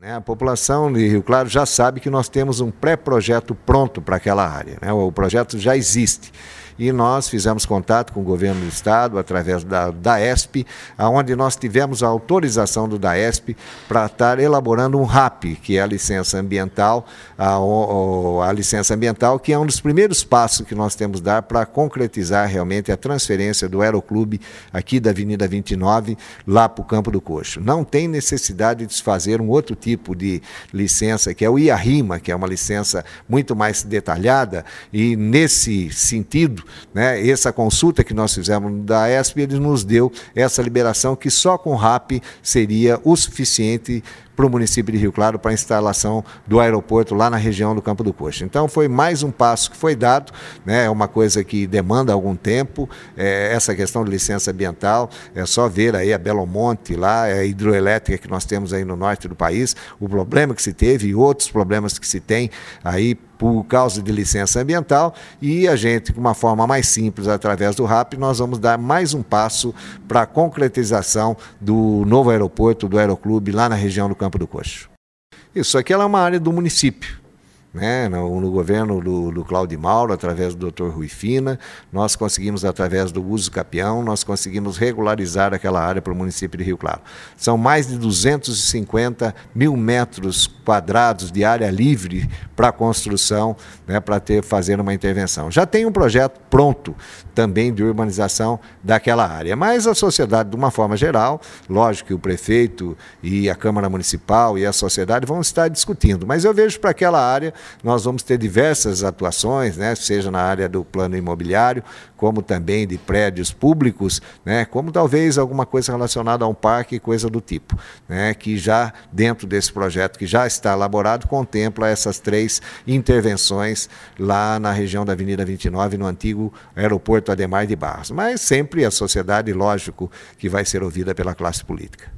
Né? A população de Rio Claro já sabe que nós temos um pré-projeto pronto para aquela área, né? o projeto já existe e nós fizemos contato com o governo do estado através da DAESP, aonde nós tivemos a autorização do DAESP para estar elaborando um RAP, que é a licença ambiental, a, a, licença ambiental, que é um dos primeiros passos que nós temos dar para concretizar realmente a transferência do Aeroclube aqui da Avenida 29 lá para o Campo do Coxo. Não tem necessidade de se fazer um outro tipo de licença, que é o IARIMA, que é uma licença muito mais detalhada, e nesse sentido, né? Essa consulta que nós fizemos da ESP, ele nos deu essa liberação que só com RAP seria o suficiente para o município de Rio Claro para a instalação do aeroporto lá na região do Campo do Coxa. Então foi mais um passo que foi dado, né? É uma coisa que demanda algum tempo. É, essa questão de licença ambiental é só ver aí a Belo Monte lá, é a hidroelétrica que nós temos aí no norte do país, o problema que se teve e outros problemas que se tem aí por causa de licença ambiental e a gente, de uma forma mais simples, através do RAP, nós vamos dar mais um passo para a concretização do novo aeroporto, do aeroclube lá na região do Campo Campo do Coxo. Isso aqui é uma área do município né, no, no, governo do, do Cláudio Mauro, através do Dr. Rui Fina, nós conseguimos, através do uso capião, nós conseguimos regularizar aquela área para o município de Rio Claro. São mais de 250 mil metros quadrados de área livre para construção, né, para ter, fazer uma intervenção. Já tem um projeto pronto também de urbanização daquela área, mas a sociedade, de uma forma geral, lógico que o prefeito e a Câmara Municipal e a sociedade vão estar discutindo, mas eu vejo para aquela área nós vamos ter diversas atuações, né, seja na área do plano imobiliário, como também de prédios públicos, né, como talvez alguma coisa relacionada a um parque, coisa do tipo, né, que já dentro desse projeto que já está elaborado contempla essas três intervenções lá na região da Avenida 29, no antigo aeroporto Ademar de Barros. Mas sempre a sociedade, lógico, que vai ser ouvida pela classe política.